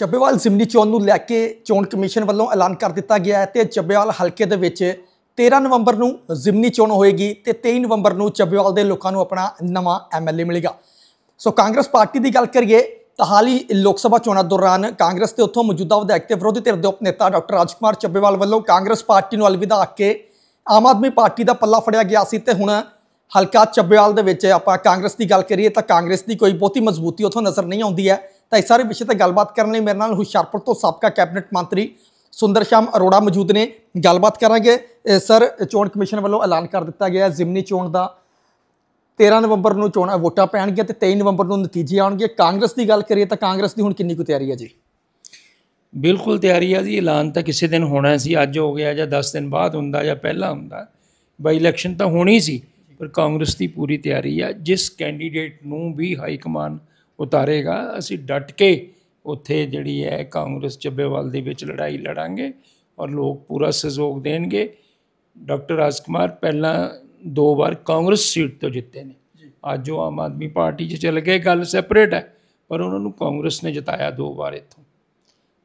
ਚੱਬੇਵਾਲ ਜ਼ਿਮਨੀ ਚੋਣ ਨੂੰ ਲੈ ਕੇ ਚੋਣ ਕਮਿਸ਼ਨ ਵੱਲੋਂ ਐਲਾਨ ਕਰ ਦਿੱਤਾ ਗਿਆ ਹੈ ਤੇ ਚੱਬੇਵਾਲ ਹਲਕੇ ਦੇ ਵਿੱਚ 13 ਨਵੰਬਰ ਨੂੰ ਜ਼ਿਮਨੀ ਚੋਣ ਹੋਏਗੀ ਤੇ 23 ਨਵੰਬਰ ਨੂੰ ਚੱਬੇਵਾਲ ਦੇ ਲੋਕਾਂ ਨੂੰ ਆਪਣਾ ਨਵਾਂ ਐਮਐਲਏ ਮਿਲੇਗਾ ਸੋ ਕਾਂਗਰਸ ਪਾਰਟੀ ਦੀ ਗੱਲ ਕਰੀਏ ਤਾਂ ਹਾਲੀ ਲੋਕ ਸਭਾ ਚੋਣਾਂ ਦੌਰਾਨ ਕਾਂਗਰਸ ਦੇ ਉੱਥੋਂ ਮੌਜੂਦਾ ਵਿਧਾਇਕ ਤੇ ਵਿਰੋਧੀ ਧਿਰ ਦੇ ਉਪ ਨੇਤਾ ਡਾਕਟਰ ਰਾਜਕੁਮਾਰ ਚੱਬੇਵਾਲ ਵੱਲੋਂ ਕਾਂਗਰਸ ਪਾਰਟੀ ਨੂੰ ਅਲਵਿਦਾ ਕੇ ਆਮ ਆਦਮੀ ਪਾਰਟੀ ਦਾ ਪੱਲਾ ਫੜਿਆ ਗਿਆ ਸੀ ਤੇ ਹੁਣ ਹਲਕਾ ਚੱਬੇਵਾਲ ਦੇ ਵਿੱਚ ਆਪਾਂ ਕਾਂਗਰਸ ਦੀ ਗੱਲ ਕਰੀਏ ਤਾਂ ਕਾਂਗਰਸ ਦੀ ਕੋਈ ਬਹੁਤੀ ਮਜ਼ਬੂਤੀ ਉੱਥੋਂ ਨਜ਼ਰ ਨਹੀਂ ਆਉਂਦੀ ਹੈ ਤਾਂ ਇਸ ਸਾਰੇ ਵਿਸ਼ੇ ਤੇ ਗੱਲਬਾਤ ਕਰਨ ਲਈ ਮੇਰੇ ਨਾਲ ਹੁਸ਼ਿਆਰਪੁਰ ਤੋਂ ਸਾਬਕਾ ਕੈਬਨਿਟ ਮੰਤਰੀ ਸੁੰਦਰ ਸ਼ਾਮ ਅਰੋੜਾ ਮੌਜੂਦ ਨੇ ਗੱਲਬਾਤ ਕਰਾਂਗੇ ਸਰ ਚੋਣ ਕਮਿਸ਼ਨ ਵੱਲੋਂ ਐਲਾਨ ਕਰ ਦਿੱਤਾ ਗਿਆ ਜ਼ਿਮਨੀ ਚੋਣ ਦਾ 13 ਨਵੰਬਰ ਨੂੰ ਚੋਣ ਵੋਟਾਂ ਪੈਣਗੀਆਂ ਤੇ 23 ਨਵੰਬਰ ਨੂੰ ਨਤੀਜੇ ਆਉਣਗੇ ਕਾਂਗਰਸ ਦੀ ਗੱਲ ਕਰੀਏ ਤਾਂ ਕਾਂਗਰਸ ਦੀ ਹੁਣ ਕਿੰਨੀ ਕੁ ਤਿਆਰੀ ਹੈ ਜੀ ਬਿਲਕੁਲ ਤਿਆਰੀ ਆ ਜੀ ਐਲਾਨ ਤਾਂ ਕਿਸੇ ਦਿਨ ਹੋਣਾ ਸੀ ਅੱਜ ਹੋ ਗਿਆ ਜਾਂ 10 ਦਿਨ ਬਾਅਦ ਹੁੰਦਾ ਜਾਂ ਪਹਿਲਾਂ ਹੁੰਦਾ ਬਾਈ ਇਲੈਕਸ਼ਨ ਤਾਂ ਹੋਣੀ ਸੀ ਪਰ ਕਾਂਗਰਸ ਦੀ ਪੂਰੀ ਤਿਆਰੀ ਆ ਜਿਸ ਕੈਂਡੀਡੇਟ ਨੂੰ ਵੀ ਹਾਈ ਕਮਾਨ ਉਤਾਰੇਗਾ ਅਸੀਂ ਡਟ ਕੇ ਉੱਥੇ ਜਿਹੜੀ ਹੈ ਕਾਂਗਰਸ ਚੱਬੇਵਾਲ ਦੇ ਵਿੱਚ ਲੜਾਈ ਲੜਾਂਗੇ ਔਰ ਲੋਕ ਪੂਰਾ ਸਹਿਯੋਗ ਦੇਣਗੇ ਡਾਕਟਰ ਰਾਜਕੁਮਾਰ ਪਹਿਲਾਂ ਦੋ ਵਾਰ ਕਾਂਗਰਸ ਸੀਟ ਤੋਂ ਜਿੱਤੇ ਨੇ ਅੱਜ ਉਹ ਆਮ ਆਦਮੀ ਪਾਰਟੀ 'ਚ ਚੱਲ ਗਏ ਗੱਲ ਸੈਪਰੇਟ ਹੈ ਪਰ ਉਹਨਾਂ ਨੂੰ ਕਾਂਗਰਸ ਨੇ ਜਿਤਾਇਆ ਦੋ ਵਾਰ ਇੱਥੋਂ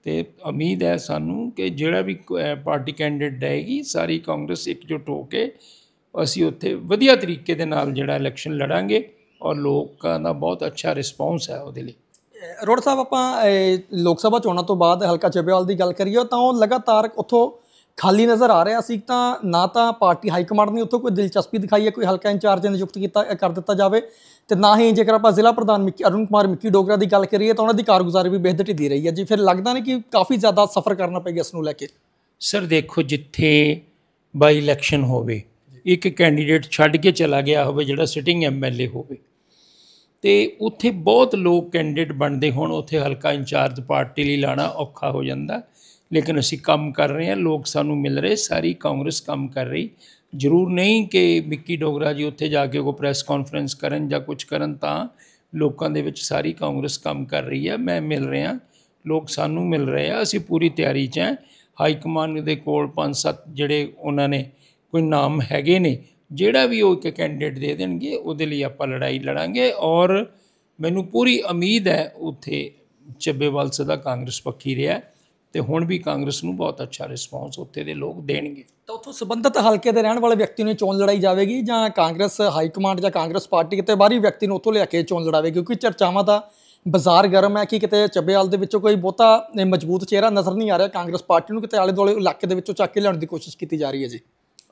ਤੇ ਉਮੀਦ ਹੈ ਸਾਨੂੰ ਕਿ ਜਿਹੜਾ ਵੀ ਪਾਰਟੀ ਕੈਂਡੀਡੇਟ ਰਹੇਗੀ ਸਾਰੀ ਕਾਂਗਰਸ ਇਕਜੁੱਟ ਹੋ ਕੇ ਅਸੀਂ ਉੱਥੇ ਵਧੀਆ ਤਰੀਕੇ ਦੇ ਨਾਲ ਜਿਹੜਾ ਇਲੈਕਸ਼ਨ ਲੜਾਂਗੇ ਔਰ ਲੋਕਾਂ ਦਾ ਬਹੁਤ ਅੱਛਾ ਰਿਸਪੌਂਸ ਹੈ ਉਹਦੇ ਲਈ ਰੋੜ ਸਾਹਿਬ ਆਪਾਂ ਲੋਕ ਸਭਾ ਚੋਣਾਂ ਤੋਂ ਬਾਅਦ ਹਲਕਾ ਚੱਬੇਵਾਲ ਦੀ ਗੱਲ ਕਰੀਏ ਤਾਂ ਉਹ ਲਗਾਤਾਰ ਉੱਥੋਂ ਖਾਲੀ ਨਜ਼ਰ ਆ ਰਿਹਾ ਸੀ ਤਾਂ ਨਾ ਤਾਂ ਪਾਰਟੀ ਹਾਈ ਕਮਾਂਡ ਨੇ ਉੱਥੋਂ ਕੋਈ ਦਿਲਚਸਪੀ ਦਿਖਾਈ ਹੈ ਕੋਈ ਹਲਕਾ ਇੰਚਾਰਜ ਨਿਯੁਕਤ ਕੀਤਾ ਕਰ ਦਿੱਤਾ ਜਾਵੇ ਤੇ ਨਾ ਹੀ ਜੇਕਰ ਆਪਾਂ ਜ਼ਿਲ੍ਹਾ ਪ੍ਰਧਾਨ ਮਿੱਕੀ ਅਰੁਣ ਕੁਮਾਰ ਮਿੱਕੀ ਡੋਗਰਾ ਦੀ ਗੱਲ ਕਰੀਏ ਤਾਂ ਉਹਨਾਂ ਦੀ ਕਾਰਗੁਜ਼ਾਰੀ ਵੀ ਬੇਹਦਟੀ ਦੀ ਰਹੀ ਹੈ ਜੀ ਫਿਰ ਲੱਗਦਾ ਨੇ ਕਿ ਕਾਫੀ ਜ਼ਿਆਦਾ ਸਫਰ ਕਰਨਾ ਪਏਗਾ ਇਸ ਨੂੰ ਲੈ ਕੇ ਸਰ ਦੇਖੋ ਜਿੱਥੇ ਬਾਈ ਇਲੈਕਸ਼ਨ ਹੋਵੇ ਇੱਕ ਕੈਂਡੀਡੇਟ ਛੱਡ ਕੇ ਚਲਾ ਗਿਆ ਹੋਵੇ ਜਿਹੜਾ ਸਿਟਿੰਗ ਐਮਐਲਏ ਹੋਵੇ ਤੇ ਉੱਥੇ ਬਹੁਤ ਲੋਕ ਕੈਂਡੀਡੇਟ ਬਣਦੇ ਹੋਣ ਉੱਥੇ ਹਲਕਾ ਇੰਚਾਰਜ ਪਾਰਟੀ ਲਈ ਲਾਣਾ ਔਖਾ ਹੋ ਜਾਂਦਾ ਲੇਕਿਨ ਅਸੀਂ ਕੰਮ ਕਰ ਰਹੇ ਹਾਂ ਲੋਕ ਸਾਨੂੰ ਮਿਲ ਰਹੇ ਸਾਰੀ ਕਾਂਗਰਸ ਕੰਮ ਕਰ ਰਹੀ ਜ਼ਰੂਰ ਨਹੀਂ ਕਿ ਮਿੱਕੀ ਡੋਗਰਾ ਜੀ ਉੱਥੇ ਜਾ ਕੇ ਕੋ ਪ੍ਰੈਸ ਕਾਨਫਰੰਸ ਕਰਨ ਜਾਂ ਕੁਝ ਕਰਨ ਤਾਂ ਲੋਕਾਂ ਦੇ ਵਿੱਚ ਸਾਰੀ ਕਾਂਗਰਸ ਕੰਮ ਕਰ ਰਹੀ ਹੈ ਮੈਂ ਮਿਲ ਰਿਹਾ ਲੋਕ ਸਾਨੂੰ ਮਿਲ ਰਹੇ ਆ ਅਸੀਂ ਪੂਰੀ ਤਿਆਰੀ 'ਚ ਹਾਂ ਹਾਈ ਕਮਾਂਡ ਦੇ ਕੋਲ ਪੰਜ ਸੱਤ ਜਿਹੜੇ ਉਹਨਾਂ ਨੇ ਕੋਈ ਨਾਮ ਹੈਗੇ ਨੇ ਜਿਹੜਾ ਵੀ ਉਹ ਇੱਕ ਕੈਂਡੀਡੇਟ ਦੇ ਦੇਣਗੇ ਉਹਦੇ ਲਈ ਆਪਾਂ ਲੜਾਈ ਲੜਾਂਗੇ ਔਰ ਮੈਨੂੰ ਪੂਰੀ ਉਮੀਦ ਹੈ ਉੱਥੇ ਚੱਬੇਵਾਲ ਸਦਾ ਕਾਂਗਰਸ ਪੱਖੀ ਰਿਹਾ ਤੇ ਹੁਣ ਵੀ ਕਾਂਗਰਸ ਨੂੰ ਬਹੁਤ ਅੱਛਾ ਰਿਸਪੌਂਸ ਉੱਥੇ ਦੇ ਲੋਕ ਦੇਣਗੇ ਤਾਂ ਉੱਥੋਂ ਸੰਬੰਧਤ ਹਲਕੇ ਦੇ ਰਹਿਣ ਵਾਲੇ ਵਿਅਕਤੀ ਨੂੰ ਚੋਣ ਲੜਾਈ ਜਾਵੇਗੀ ਜਾਂ ਕਾਂਗਰਸ ਹਾਈ ਕਮਾਂਡ ਜਾਂ ਕਾਂਗਰਸ ਪਾਰਟੀ ਕਿਤੇ ਬਾਹਰੀ ਵਿਅਕਤੀ ਨੂੰ ਉੱਥੋਂ ਲੈ ਕੇ ਚੋਣ ਲੜਾਵੇ ਕਿਉਂਕਿ ਚਰਚਾਵਾਂ ਦਾ ਬਾਜ਼ਾਰ ਗਰਮ ਹੈ ਕਿ ਕਿਤੇ ਚੱਬੇਵਾਲ ਦੇ ਵਿੱਚੋਂ ਕੋਈ ਬਹੁਤਾ ਮਜ਼ਬੂਤ ਚਿਹਰਾ ਨਜ਼ਰ ਨਹੀਂ ਆ ਰਿਹਾ ਕਾਂਗਰਸ ਪਾਰਟੀ ਨੂੰ ਕਿਤੇ ਆਲੇ ਦੁਆਲੇ ਇਲਾਕੇ ਦੇ ਵਿੱਚੋਂ ਚੱਕ ਕੇ ਲਿਆਉਣ ਦੀ ਕੋਸ਼ਿਸ਼ ਕੀਤੀ ਜਾ ਰਹੀ ਹੈ ਜੀ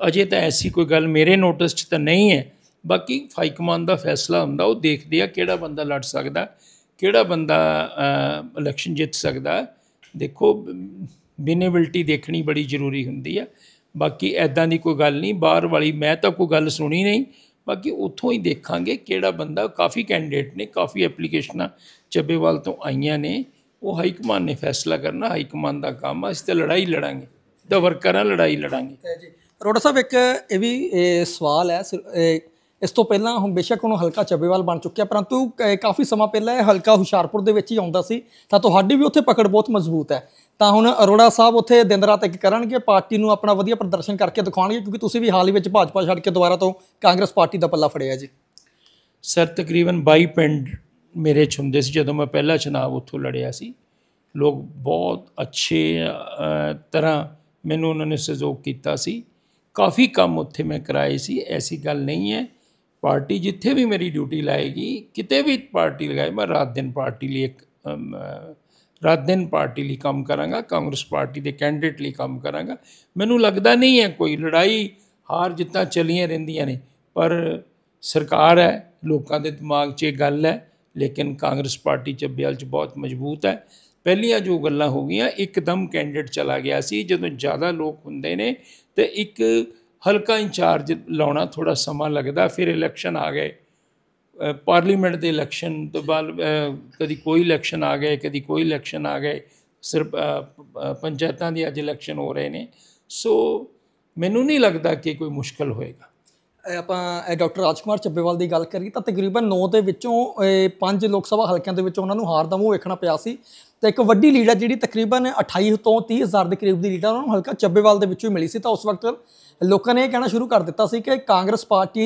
ਅਜੇ ਤਾਂ ਐਸੀ ਕੋਈ ਗੱਲ ਮੇਰੇ ਨੋਟਿਸ 'ਚ ਤਾਂ ਨਹੀਂ ਹੈ ਬਾਕੀ ਕਮਾਂਡ ਦਾ ਫੈਸਲਾ ਹੁੰਦਾ ਉਹ ਦੇਖਦੇ ਆ ਕਿਹੜਾ ਬੰਦਾ ਲੜ ਸਕਦਾ ਕਿਹੜਾ ਬੰਦਾ ਇਲੈਕਸ਼ਨ ਜਿੱਤ ਸਕਦਾ ਦੇਖੋ ਬਿਨੇਬਿਲਟੀ ਦੇਖਣੀ ਬੜੀ ਜ਼ਰੂਰੀ ਹੁੰਦੀ ਆ ਬਾਕੀ ਐਦਾਂ ਦੀ ਕੋਈ ਗੱਲ ਨਹੀਂ ਬਾਹਰ ਵਾਲੀ ਮੈਂ ਤਾਂ ਕੋਈ ਗੱਲ ਸੁਣੀ ਨਹੀਂ ਬਾਕੀ ਉੱਥੋਂ ਹੀ ਦੇਖਾਂਗੇ ਕਿਹੜਾ ਬੰਦਾ ਕਾਫੀ ਕੈਂਡੀਡੇਟ ਨੇ ਕਾਫੀ ਐਪਲੀਕੇਸ਼ਨਾਂ ਚੱਬੇਵਾਲ ਤੋਂ ਆਈਆਂ ਨੇ ਉਹ ਹਾਈ ਕਮਾਂਡ ਨੇ ਫੈਸਲਾ ਕਰਨਾ ਹਾਈ ਕਮਾਂਡ ਦਾ ਕੰਮ ਆ ਇਸ ਤੇ ਲੜਾਈ ਲੜਾਂਗੇ ਦਾ ਲੜਾਈ ਲੜਾਂਗੇ ਰੋੜਾ ਸਾਹਿਬ ਇੱਕ ਇਹ ਵੀ ਸਵਾਲ ਹੈ ਇਸ ਤੋਂ ਪਹਿਲਾਂ ਹੁਣ ਬੇਸ਼ੱਕ ਉਹਨੂੰ ਹਲਕਾ ਚੱਬੇਵਾਲ ਬਣ ਚੁੱਕਿਆ ਪਰੰਤੂ ਕਾਫੀ ਸਮਾਂ ਪਹਿਲਾਂ ਇਹ ਹਲਕਾ ਹੁਸ਼ਿਆਰਪੁਰ ਦੇ ਵਿੱਚ ਹੀ ਆਉਂਦਾ ਸੀ ਤਾਂ ਤੁਹਾਡੀ ਵੀ ਉੱਥੇ ਪਕੜ ਬਹੁਤ ਮਜ਼ਬੂਤ ਹੈ ਤਾਂ ਹੁਣ ਅਰੋੜਾ ਸਾਹਿਬ ਉੱਥੇ ਦਿਨ ਰਾਤ ਇੱਕ ਕਰਨਗੇ ਪਾਰਟੀ ਨੂੰ ਆਪਣਾ ਵਧੀਆ ਪ੍ਰਦਰਸ਼ਨ ਕਰਕੇ ਦਿਖਾਉਣਗੇ ਕਿਉਂਕਿ ਤੁਸੀਂ ਵੀ ਹਾਲ ਹੀ ਵਿੱਚ ਭਾਜਪਾ ਛੱਡ ਕੇ ਦੁਬਾਰਾ ਤੋਂ ਕਾਂਗਰਸ ਪਾਰਟੀ ਦਾ ਪੱਲਾ ਫੜਿਆ ਜੀ ਸਰ ਤਕਰੀਬਨ 22 ਪਿੰਡ ਮੇਰੇ ਚ ਹੁੰਦੇ ਸੀ ਜਦੋਂ ਮੈਂ ਪਹਿਲਾ ਚਨਾਵ ਉੱਥੋਂ ਲੜਿਆ ਸੀ ਲੋਕ ਬਹੁਤ ਅੱਛੇ ਤਰ੍ਹਾਂ ਮੈਨੂੰ ਉਹਨਾਂ ਨੇ ਸਹਿਯੋਗ ਕੀਤਾ ਸੀ ਕਾਫੀ ਕੰਮ ਉੱਥੇ ਮੈਂ ਕਰਾਏ ਸੀ ਐਸੀ ਗੱਲ ਨਹੀਂ ਹੈ ਪਾਰਟੀ ਜਿੱਥੇ ਵੀ ਮੇਰੀ ਡਿਊਟੀ ਲਾਏਗੀ ਕਿਤੇ ਵੀ ਪਾਰਟੀ ਲਗਾਏ ਮੈਂ ਰਾਤ ਦਿਨ ਪਾਰਟੀ ਲਈ ਇੱਕ ਰਾਤ ਦਿਨ ਪਾਰਟੀ ਲਈ ਕੰਮ ਕਰਾਂਗਾ ਕਾਂਗਰਸ ਪਾਰਟੀ ਦੇ ਕੈਂਡੀਡੇਟ ਲਈ ਕੰਮ ਕਰਾਂਗਾ ਮੈਨੂੰ ਲੱਗਦਾ ਨਹੀਂ ਹੈ ਕੋਈ ਲੜਾਈ ਹਾਰ ਜਿੱਤਾਂ ਚੱਲੀਆਂ ਰਹਿੰਦੀਆਂ ਨੇ ਪਰ ਸਰਕਾਰ ਹੈ ਲੋਕਾਂ ਦੇ ਦਿਮਾਗ 'ਚ ਇਹ ਗੱਲ ਹੈ ਲੇਕਿਨ ਕਾਂਗਰਸ ਪਾਰਟੀ ਚੱਬਿਆਲ 'ਚ ਬਹੁਤ ਮਜ਼ਬੂਤ ਹੈ ਪਹਿਲੀਆਂ ਜੋ ਗੱਲਾਂ ਹੋ ਗਈਆਂ ਇੱਕਦਮ ਕੈਂਡੀਡੇਟ ਚਲਾ ਗਿਆ ਸੀ ਜਦੋਂ ਜ਼ਿਆਦਾ ਲੋਕ ਹੁੰਦੇ ਨੇ ਤੇ ਇੱਕ ਹਲਕਾ ਇੰਚਾਰਜ ਲਾਉਣਾ ਥੋੜਾ ਸਮਾਂ ਲੱਗਦਾ ਫਿਰ ਇਲੈਕਸ਼ਨ ਆ ਗਏ ਪਾਰਲੀਮੈਂਟ ਦੇ ਇਲੈਕਸ਼ਨ ਤੋਂ ਬਾਅਦ ਕਦੀ ਕੋਈ ਇਲੈਕਸ਼ਨ ਆ ਗਏ ਕਦੀ ਕੋਈ ਇਲੈਕਸ਼ਨ ਆ ਗਏ ਸਿਰਫ ਪੰਚਾਇਤਾਂ ਦੀ ਅੱਜ ਇਲੈਕਸ਼ਨ ਹੋ ਰਹੇ ਨੇ ਸੋ ਮੈਨੂੰ ਨਹੀਂ ਲੱਗਦਾ ਕਿ ਕੋਈ ਮੁਸ਼ਕਲ ਹੋਏਗਾ ਆਪਾਂ ਡਾਕਟਰ ਰਾਜਕੁਮਾਰ ਚੱਬੇਵਾਲ ਦੀ ਗੱਲ ਕਰੀ ਤਾਂ ਤਕਰੀਬਨ 9 ਦੇ ਵਿੱਚੋਂ 5 ਲੋਕ ਸਭਾ ਹਲਕਿਆਂ ਦੇ ਵਿੱਚ ਉਹਨਾਂ ਨੂੰ ਹਾਰ ਦਾ ਮੂੰਹ ਵੇਖਣਾ ਪਿਆ ਸੀ ਤੇ ਇੱਕ ਵੱਡੀ ਲੀਡ ਹੈ ਜਿਹੜੀ ਤਕਰੀਬਨ 28 ਤੋਂ 30 ਹਜ਼ਾਰ ਦੇ ਕਰੀਬ ਦੀ ਲੀਡ ਉਹਨਾਂ ਨੂੰ ਹਲਕਾ ਚੱਬੇਵਾਲ ਦੇ ਵਿੱਚੋਂ ਹੀ ਮਿਲੀ ਸੀ ਤਾਂ ਉਸ ਵਕਤ ਲੋਕਾਂ ਨੇ ਇਹ ਕਹਿਣਾ ਸ਼ੁਰੂ ਕਰ ਦਿੱਤਾ ਸੀ ਕਿ ਕਾਂਗਰਸ ਪਾਰਟੀ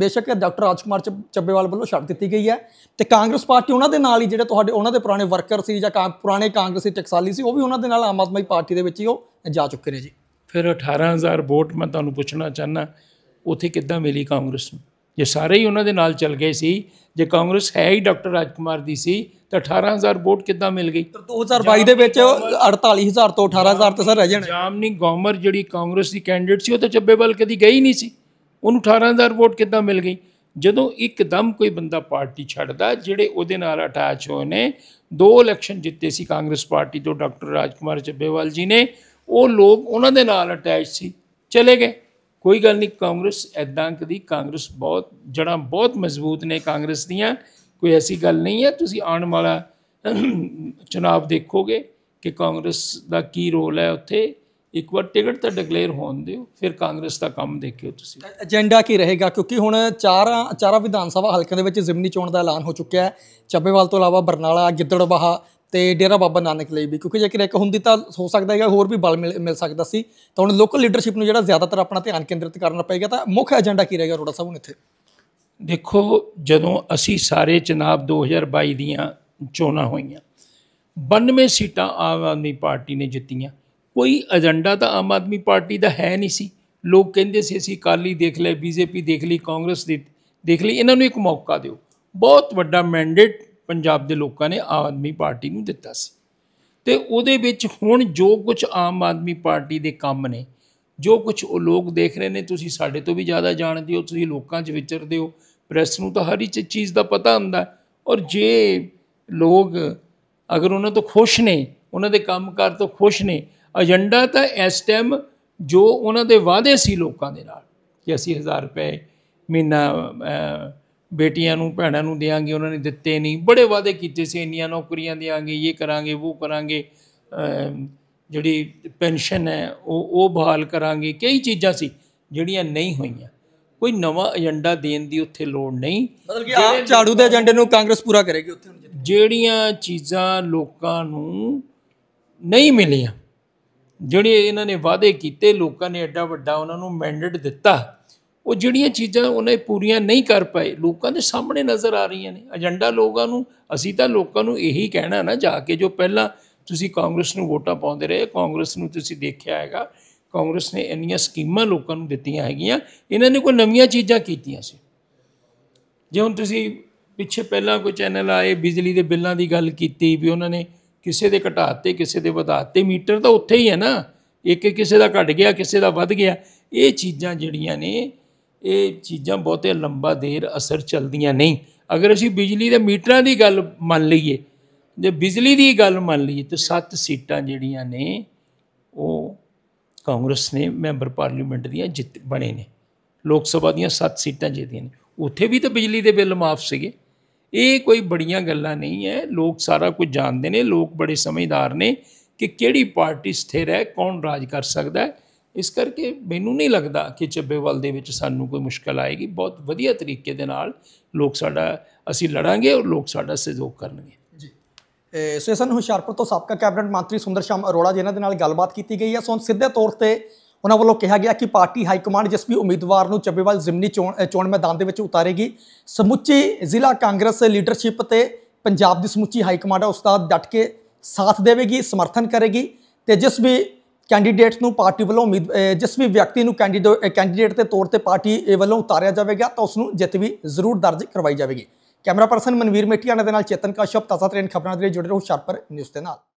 ਬੇਸ਼ੱਕ ਡਾਕਟਰ ਰਾਜਕੁਮਾਰ ਚੱਬੇਵਾਲ ਵੱਲੋਂ ਛੱਡ ਦਿੱਤੀ ਗਈ ਹੈ ਤੇ ਕਾਂਗਰਸ ਪਾਰਟੀ ਉਹਨਾਂ ਦੇ ਨਾਲ ਹੀ ਜਿਹੜੇ ਤੁਹਾਡੇ ਉਹਨਾਂ ਦੇ ਪੁਰਾਣੇ ਵਰਕਰ ਸੀ ਜਾਂ ਪੁਰਾਣੇ ਕਾਂਗਰਸੀ ਟਕਸਾਲੀ ਸੀ ਉਹ ਵੀ ਉਹਨਾਂ ਦੇ ਨਾਲ ਆਮ ਆਦਮੀ ਪਾਰਟੀ ਦੇ ਵਿੱਚ ਹੀ ਉਹ ਜਾ ਚੁੱਕੇ ਨੇ ਜੀ ਫਿਰ 18000 ਵੋਟ ਮੈਂ ਤੁਹਾਨੂੰ ਪੁੱਛਣਾ ਚਾਹਨਾ ਉੱਥੇ ਕਿੱਦਾਂ ਮਿਲੀ ਕਾਂਗਰਸ ਨੂੰ ਜੇ ਸਾਰੇ ਹੀ ਉਹਨਾਂ ਦੇ ਨਾਲ ਚੱਲ ਗਏ ਸੀ ਜੇ ਕਾਂਗਰਸ ਹੈ ਹੀ ਡਾਕਟਰ ਰਾਜਕੁਮਾਰ ਦੀ ਸੀ ਤਾਂ 18000 ਵੋਟ ਕਿੱਦਾਂ ਮਿਲ ਗਈ 2022 ਦੇ ਵਿੱਚ 48000 ਤੋਂ 18000 ਤੱਕ ਸਰ ਰਹਿ ਜਾਣ ਜਾਮਨੀ ਗੌਮਰ ਜਿਹੜੀ ਕਾਂਗਰਸ ਦੀ ਕੈਂਡੀਡੇਟ ਸੀ ਉਹ ਤਾਂ ਚੱਬੇਵਾਲ ਕਦੀ ਗਈ ਨਹੀਂ ਸੀ ਉਹਨੂੰ 18000 ਵੋਟ ਕਿੱਦਾਂ ਮਿਲ ਗਈ ਜਦੋਂ ਇੱਕਦਮ ਕੋਈ ਬੰਦਾ ਪਾਰਟੀ ਛੱਡਦਾ ਜਿਹੜੇ ਉਹਦੇ ਨਾਲ ਅਟੈਚ ਹੋਏ ਨੇ ਦੋ ਇਲੈਕਸ਼ਨ ਜਿੱਤੇ ਸੀ ਕਾਂਗਰਸ ਪਾਰਟੀ ਤੋਂ ਡਾਕਟਰ ਰਾਜਕੁਮਾਰ ਚੱਬੇਵਾਲ ਜੀ ਨੇ ਉਹ ਲੋਕ ਉਹਨਾਂ ਦੇ ਨਾਲ ਅਟੈਚ ਸੀ ਚਲੇ ਗਏ ਕੋਈ ਗੱਲ ਨਹੀਂ ਕਾਂਗਰਸ ਐਦਾਂ ਕਦੀ ਕਾਂਗਰਸ ਬਹੁਤ ਜੜਾਂ ਬਹੁਤ ਮਜ਼ਬੂਤ ਨੇ ਕਾਂਗਰਸ ਦੀਆਂ ਕੋਈ ਐਸੀ ਗੱਲ ਨਹੀਂ ਹੈ ਤੁਸੀਂ ਆਉਣ ਵਾਲਾ ਚੁਣਾਵ ਦੇਖੋਗੇ ਕਿ ਕਾਂਗਰਸ ਦਾ ਕੀ ਰੋਲ ਹੈ ਉੱਥੇ ਇੱਕ ਵਾਰ ਟਿਕਟ ਤਾਂ ਡਿਕਲੇਅਰ ਹੋਣ ਦਿਓ ਫਿਰ ਕਾਂਗਰਸ ਦਾ ਕੰਮ ਦੇਖਿਓ ਤੁਸੀਂ ਏਜੰਡਾ ਕੀ ਰਹੇਗਾ ਕਿਉਂਕਿ ਹੁਣ ਚਾਰਾਂ ਚਾਰਾਂ ਵਿਧਾਨ ਸਭਾ ਹਲਕਿਆਂ ਦੇ ਵਿੱਚ ਜ਼ਿਮਨੀ ਚੋਣ ਦਾ ਐਲਾਨ ਹੋ ਚੁੱਕਿਆ ਹੈ ਚੱਬੇਵਾਲ ਤੋਂ ਇਲਾਵਾ ਬਰਨਾਲਾ ਗਿੱਦੜਬਾਹਾ ਤੇ ਡੇਰਾ ਬਾਬਾ ਨਾਨਕ ਲਈ ਵੀ ਕਿਉਂਕਿ ਜੇਕਰ ਇੱਕ ਹੁੰਦੀ ਤਾਂ ਹੋ ਸਕਦਾ ਹੈਗਾ ਹੋਰ ਵੀ ਬਲ ਮਿਲ ਸਕਦਾ ਸੀ ਤਾਂ ਹੁਣ ਲੋਕਲ ਲੀਡਰਸ਼ਿਪ ਨੂੰ ਜਿਹੜਾ ਜ਼ਿਆਦਾਤਰ ਆਪਣਾ ਧਿਆਨ ਕੇਂਦਰਿਤ ਕਰਨਾ ਪਏਗਾ ਤਾਂ ਮੁੱਖ ਏਜੰਡਾ ਕੀ ਰਹੇਗਾ ਰੋੜਾ ਸਾਹਿਬ ਨੂੰ ਇੱਥੇ ਦੇਖੋ ਜਦੋਂ ਅਸੀਂ ਸਾਰੇ ਚਨਾਬ 2022 ਦੀਆਂ ਚੋਣਾਂ ਹੋਈਆਂ 92 ਸੀਟਾਂ ਆਮ ਆਦਮੀ ਪਾਰਟੀ ਨੇ ਜਿੱਤੀਆਂ ਕੋਈ ਏਜੰਡਾ ਤਾਂ ਆਮ ਆਦਮੀ ਪਾਰਟੀ ਦਾ ਹੈ ਨਹੀਂ ਸੀ ਲੋਕ ਕਹਿੰਦੇ ਸੀ ਅਸੀਂ ਕਾਲੀ ਦੇਖ ਲੈ ਬੀਜੇਪੀ ਦੇਖ ਲਈ ਕਾਂਗਰਸ ਦੇਖ ਲਈ ਇਹਨਾਂ ਨੂੰ ਇੱਕ ਮੌਕਾ ਦਿਓ ਬਹੁਤ ਵੱਡਾ ਮੈਂਡੇਟ ਪੰਜਾਬ ਦੇ ਲੋਕਾਂ ਨੇ ਆਮ ਆਦਮੀ ਪਾਰਟੀ ਨੂੰ ਦਿੱਤਾ ਸੀ ਤੇ ਉਹਦੇ ਵਿੱਚ ਹੁਣ ਜੋ ਕੁਝ ਆਮ ਆਦਮੀ ਪਾਰਟੀ ਦੇ ਕੰਮ ਨੇ ਜੋ ਕੁਝ ਉਹ ਲੋਕ ਦੇਖ ਰਹੇ ਨੇ ਤੁਸੀਂ ਸਾਡੇ ਤੋਂ ਵੀ ਜ਼ਿਆਦਾ ਜਾਣਦੇ ਹੋ ਤੁਸੀਂ ਲੋਕਾਂ 'ਚ ਵਿਚਰਦੇ ਹੋ ਪ੍ਰੈਸ ਨੂੰ ਤਾਂ ਹਰ ਇੱਕ ਚੀਜ਼ ਦਾ ਪਤਾ ਹੁੰਦਾ ਔਰ ਜੇ ਲੋਕ ਅਗਰ ਉਹਨਾਂ ਤੋਂ ਖੁਸ਼ ਨੇ ਉਹਨਾਂ ਦੇ ਕੰਮਕਾਰ ਤੋਂ ਖੁਸ਼ ਨੇ ਏਜੰਡਾ ਤਾਂ ਇਸ ਟਾਈਮ ਜੋ ਉਹਨਾਂ ਦੇ ਵਾਅਦੇ ਸੀ ਲੋਕਾਂ ਦੇ ਨਾਲ ਕਿ ਅਸੀਂ 1000 ਰੁਪਏ ਮਹੀਨਾ ਬੇਟੀਆਂ ਨੂੰ ਭੈਣਾਂ ਨੂੰ ਦੇਾਂਗੇ ਉਹਨਾਂ ਨੇ ਦਿੱਤੇ ਨਹੀਂ ਬੜੇ ਵਾਅਦੇ ਕੀਤੇ ਸੀ ਇੰਨੀਆਂ ਨੌਕਰੀਆਂ ਦੇਾਂਗੇ ਇਹ ਕਰਾਂਗੇ ਉਹ ਕਰਾਂਗੇ ਜਿਹੜੀ ਪੈਨਸ਼ਨ ਹੈ ਉਹ ਉਹ ਬਹਾਲ ਕਰਾਂਗੇ ਕਈ ਚੀਜ਼ਾਂ ਸੀ ਜਿਹੜੀਆਂ ਨਹੀਂ ਹੋਈਆਂ ਕੋਈ ਨਵਾਂ ਏਜੰਡਾ ਦੇਣ ਦੀ ਉੱਥੇ ਲੋੜ ਨਹੀਂ ਮਤਲਬ ਕਿ ਆਪ ਝਾੜੂ ਦੇ ਏਜੰਡੇ ਨੂੰ ਕਾਂਗਰਸ ਪੂਰਾ ਕਰੇਗੀ ਉੱਥੇ ਜਿਹੜੀਆਂ ਚੀਜ਼ਾਂ ਲੋਕਾਂ ਨੂੰ ਨਹੀਂ ਮਿਲੀਆਂ ਜਿਹੜੇ ਇਹਨਾਂ ਨੇ ਵਾਅਦੇ ਕੀਤੇ ਲੋਕਾਂ ਨੇ ਐਡਾ ਵੱਡਾ ਉਹਨਾਂ ਨੂੰ ਮੈਂਡੇਟ ਦਿੱਤਾ ਉਹ ਜਿਹੜੀਆਂ ਚੀਜ਼ਾਂ ਉਹਨੇ ਪੂਰੀਆਂ ਨਹੀਂ ਕਰ ਪਾਏ ਲੋਕਾਂ ਦੇ ਸਾਹਮਣੇ ਨਜ਼ਰ ਆ ਰਹੀਆਂ ਨੇ ਏਜੰਡਾ ਲੋਕਾਂ ਨੂੰ ਅਸੀਂ ਤਾਂ ਲੋਕਾਂ ਨੂੰ ਇਹੀ ਕਹਿਣਾ ਨਾ ਜਾ ਕੇ ਜੋ ਪਹਿਲਾਂ ਤੁਸੀਂ ਕਾਂਗਰਸ ਨੂੰ ਵੋਟਾਂ ਪਾਉਂਦੇ ਰਹੇ ਕਾਂਗਰਸ ਨੂੰ ਤੁਸੀਂ ਦੇਖਿਆ ਹੈਗਾ ਕਾਂਗਰਸ ਨੇ ਇੰਨੀਆਂ ਸਕੀਮਾਂ ਲੋਕਾਂ ਨੂੰ ਦਿੱਤੀਆਂ ਹੈਗੀਆਂ ਇਹਨਾਂ ਨੇ ਕੋਈ ਨਵੀਆਂ ਚੀਜ਼ਾਂ ਕੀਤੀਆਂ ਸੀ ਜੇ ਹੁਣ ਤੁਸੀਂ ਪਿੱਛੇ ਪਹਿਲਾਂ ਕੋਈ ਚੈਨਲ ਆਏ ਬਿਜਲੀ ਦੇ ਬਿੱਲਾਂ ਦੀ ਗੱਲ ਕੀਤੀ ਵੀ ਉਹਨਾਂ ਨੇ ਕਿਸੇ ਦੇ ਘਟਾਤੇ ਕਿਸੇ ਦੇ ਵਧਾਤੇ ਮੀਟਰ ਤਾਂ ਉੱਥੇ ਹੀ ਹੈ ਨਾ ਇੱਕ ਕਿਸੇ ਦਾ ਘਟ ਗਿਆ ਕਿਸੇ ਦਾ ਵੱਧ ਗਿਆ ਇਹ ਚੀਜ਼ਾਂ ਜਿਹੜੀਆਂ ਨੇ ਇਹ ਚੀਜ਼ਾਂ ਬਹੁਤੇ ਲੰਬਾ ਦੇਰ ਅਸਰ ਚਲਦੀਆਂ ਨਹੀਂ ਅਗਰ ਅਸੀਂ ਬਿਜਲੀ ਦੇ ਮੀਟਰਾਂ ਦੀ ਗੱਲ ਮੰਨ ਲਈਏ ਜੇ ਬਿਜਲੀ ਦੀ ਗੱਲ ਮੰਨ ਲਈਏ ਤੇ ਸੱਤ ਸੀਟਾਂ ਜਿਹੜੀਆਂ ਨੇ ਉਹ ਕਾਂਗਰਸ ਨੇ ਮੈਂਬਰ ਪਾਰਲੀਮੈਂਟ ਦੀਆਂ ਜਿੱਤ ਬਣੇ ਨੇ ਲੋਕ ਸਭਾ ਦੀਆਂ ਸੱਤ ਸੀਟਾਂ ਜਿੱਤੀਆਂ ਨੇ ਉੱਥੇ ਵੀ ਤਾਂ ਬਿਜਲੀ ਦੇ ਬਿੱਲ ਮਾਫ ਸੀਗੇ ਇਹ ਕੋਈ ਬੜੀਆਂ ਗੱਲਾਂ ਨਹੀਂ ਹੈ ਲੋਕ ਸਾਰਾ ਕੁਝ ਜਾਣਦੇ ਨੇ ਲੋਕ ਬੜੇ ਸਮਝਦਾਰ ਨੇ ਕਿ ਕਿਹੜੀ ਪਾਰਟੀ ਸਥਿਰ ਹੈ ਕੌਣ ਰਾਜ ਕਰ ਸਕਦਾ ਹੈ ਇਸ ਕਰਕੇ ਮੈਨੂੰ ਨਹੀਂ ਲੱਗਦਾ ਕਿ ਚੱਬੇਵਾਲ ਦੇ ਵਿੱਚ ਸਾਨੂੰ ਕੋਈ ਮੁਸ਼ਕਲ ਆਏਗੀ ਬਹੁਤ ਵਧੀਆ ਤਰੀਕੇ ਦੇ ਨਾਲ ਲੋਕ ਸਾਡਾ ਅਸੀਂ ਲੜਾਂਗੇ ਔਰ ਲੋਕ ਸਾਡਾ ਸਹਿਯੋਗ ਕਰਨਗੇ ਜੀ ਸੈਸ਼ਨ ਹੁਸ਼ਿਆਰਪੁਰ ਤੋਂ ਸਾਬਕਾ ਕੈਬਨਿਟ ਮੰਤਰੀ ਸੁੰਦਰ ਸ਼ਾਮ ਅਰੋੜਾ ਜੀ ਇਹਨਾਂ ਦੇ ਨਾਲ ਗੱਲਬਾਤ ਕੀਤੀ ਗਈ ਹੈ ਸੋ ਸਿੱਧੇ ਤੌਰ ਤੇ ਉਹਨਾਂ ਵੱਲੋਂ ਕਿਹਾ ਗਿਆ ਕਿ ਪਾਰਟੀ ਹਾਈ ਕਮਾਂਡ ਜਿਸ ਵੀ ਉਮੀਦਵਾਰ ਨੂੰ ਚੱਬੇਵਾਲ ਜ਼ਿਮਨੀ ਚੋਣ ਮੈਦਾਨ ਦੇ ਵਿੱਚ ਉਤਾਰੇਗੀ ਸਮੁੱਚੀ ਜ਼ਿਲ੍ਹਾ ਕਾਂਗਰਸ ਲੀਡਰਸ਼ਿਪ ਤੇ ਪੰਜਾਬ ਦੀ ਸਮੁੱਚੀ ਹਾਈ ਕਮਾਂਡ ਉਸਤਾਦ ਡਟ ਕੇ ਸਾਥ ਦੇਵੇਗੀ ਸਮਰਥਨ ਕਰੇਗੀ ਤੇ ਜਿਸ ਵੀ ਕੈਂਡੀਡੇਟਸ ਨੂੰ ਪਾਰਟੀ ਵੱਲੋਂ ਉਮੀਦ ਜਿਸ ਵੀ ਵਿਅਕਤੀ ਨੂੰ ਕੈਂਡੀਡੇਟ ਦੇ ਤੌਰ ਤੇ ਪਾਰਟੀ ਵੱਲੋਂ ਉਤਾਰਿਆ ਜਾਵੇਗਾ ਤਾਂ ਉਸ ਨੂੰ ਜਿੱਤ ਵੀ ਜ਼ਰੂਰ ਦਰਜ ਕਰਵਾਈ ਜਾਵੇਗੀ ਕੈਮਰਾ ਪਰਸਨ ਮਨਵੀਰ ਮੇਟੀਆਣਾ ਦੇ ਨਾਲ ਚੇਤਨ ਕਾਸ਼ਪ ਤਾਜ਼ਾ ਤਰੀਨ ਖਬਰਾਂ ਦੇ ਲਈ ਜੁੜੇ ਰਹੋ ਸ਼ਰਪਰ ਨਿਊਜ਼ ਦੇ ਨਾਲ